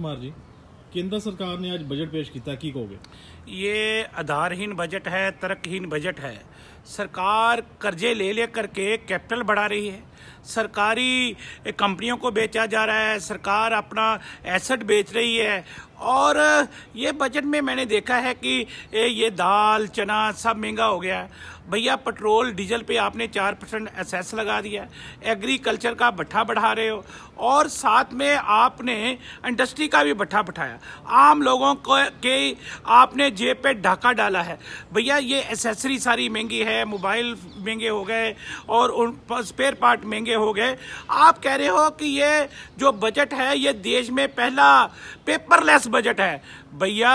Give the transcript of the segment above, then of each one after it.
कुमार जी केंद्र सरकार ने आज बजट पेश किया कहोगे ये आधारहीन बजट है तर्कहीन बजट है सरकार कर्जे ले ले करके कैपिटल बढ़ा रही है सरकारी कंपनियों को बेचा जा रहा है सरकार अपना एसेट बेच रही है और ये बजट में मैंने देखा है कि ये दाल चना सब महंगा हो गया है भैया पेट्रोल डीजल पे आपने चार परसेंट एसेस लगा दिया एग्रीकल्चर का भट्ठा बढ़ा रहे हो और साथ में आपने इंडस्ट्री का भी भट्ठा बढ़ाया आम लोगों को के आपने जेब पे ढाका डाला है भैया ये एसेसरी सारी महंगी है है मोबाइल महंगे हो गए और उन स्पेयर पार्ट महंगे हो गए आप कह रहे हो कि ये जो बजट है ये देश में पहला पेपरलेस बजट है भैया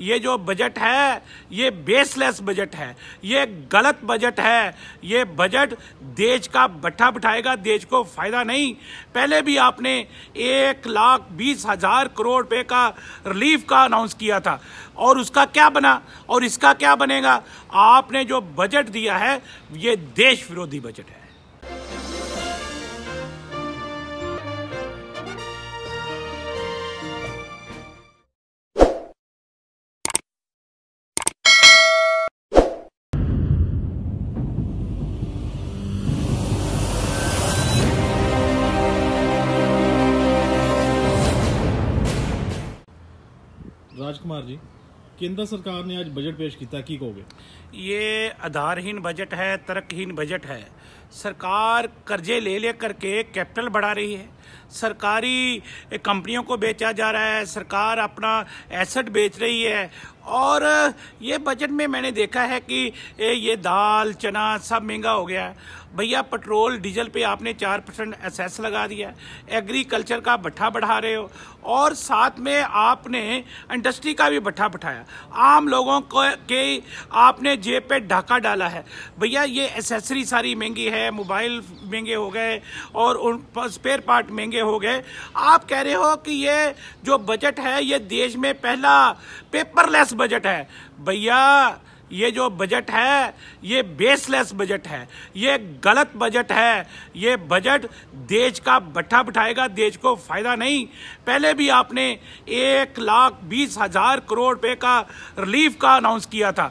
ये जो बजट है ये बेसलेस बजट है ये गलत बजट है ये बजट देश का बट्ठा बिठाएगा देश को फायदा नहीं पहले भी आपने एक लाख बीस हजार करोड़ रुपये का रिलीफ का अनाउंस किया था और उसका क्या बना और इसका क्या बनेगा आपने जो बजट दिया है ये देश विरोधी बजट है कुमार जी केंद्र सरकार ने आज बजट पेश किया की कहोगे ये आधारहीन बजट है तरक्कीहीन बजट है सरकार कर्जे ले ले करके कैपिटल बढ़ा रही है सरकारी कंपनियों को बेचा जा रहा है सरकार अपना एसेट बेच रही है और ये बजट में मैंने देखा है कि ये दाल चना सब महंगा हो गया है भैया पेट्रोल डीजल पे आपने चार परसेंट एसेस लगा दिया है एग्रीकल्चर का भट्ठा बढ़ा रहे हो और साथ में आपने इंडस्ट्री का भी भट्ठा बढ़ाया आम लोगों को के आपने जेब पे ढाका डाला है भैया ये एसेसरी सारी महंगी है मोबाइल महंगे हो गए और उन स्पेयर पार्ट महंगे हो गए आप कह रहे हो कि ये जो बजट है ये देश में पहला पेपरलेस बजट है भैया ये जो बजट है ये बेसलेस बजट है ये गलत बजट है ये बजट देश का भट्ठा बिठाएगा देश को फायदा नहीं पहले भी आपने एक लाख बीस हजार करोड़ रुपए का रिलीफ का अनाउंस किया था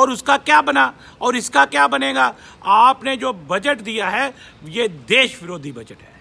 और उसका क्या बना और इसका क्या बनेगा आपने जो बजट दिया है ये देश विरोधी बजट है